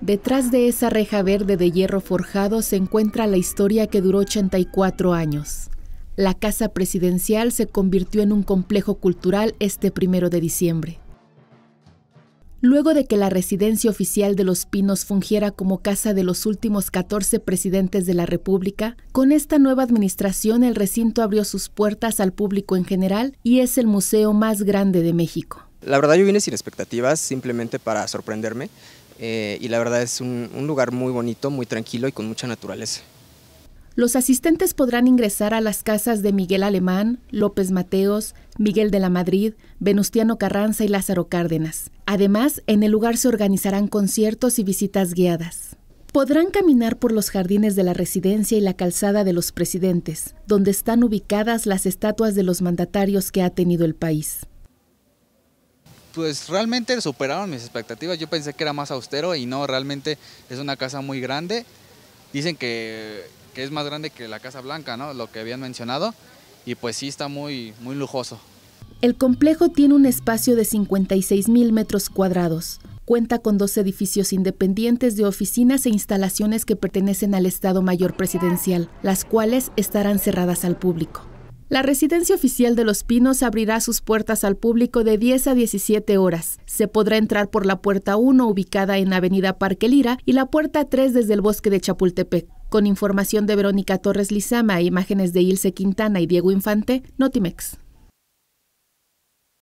Detrás de esa reja verde de hierro forjado se encuentra la historia que duró 84 años. La Casa Presidencial se convirtió en un complejo cultural este primero de diciembre. Luego de que la residencia oficial de Los Pinos fungiera como casa de los últimos 14 presidentes de la República, con esta nueva administración el recinto abrió sus puertas al público en general y es el museo más grande de México. La verdad yo vine sin expectativas, simplemente para sorprenderme. Eh, y la verdad es un, un lugar muy bonito, muy tranquilo y con mucha naturaleza. Los asistentes podrán ingresar a las casas de Miguel Alemán, López Mateos, Miguel de la Madrid, Venustiano Carranza y Lázaro Cárdenas. Además, en el lugar se organizarán conciertos y visitas guiadas. Podrán caminar por los jardines de la residencia y la calzada de los presidentes, donde están ubicadas las estatuas de los mandatarios que ha tenido el país pues realmente superaron mis expectativas. Yo pensé que era más austero y no, realmente es una casa muy grande. Dicen que, es más grande que la Casa Blanca, ¿no? Lo que habían mencionado. Y pues sí, está muy, muy lujoso. El complejo tiene un espacio de 56 mil metros cuadrados. Cuenta con dos edificios independientes de oficinas e instalaciones que pertenecen al Estado Mayor Presidencial, las cuales estarán cerradas al público. La residencia oficial de Los Pinos abrirá sus puertas al público de 10 a 17 horas. Se podrá entrar por la puerta 1 ubicada en Avenida Parque Lira y la puerta 3 desde el bosque de Chapultepec. Con información de Verónica Torres Lizama, e imágenes de Ilse Quintana y Diego Infante, Notimex.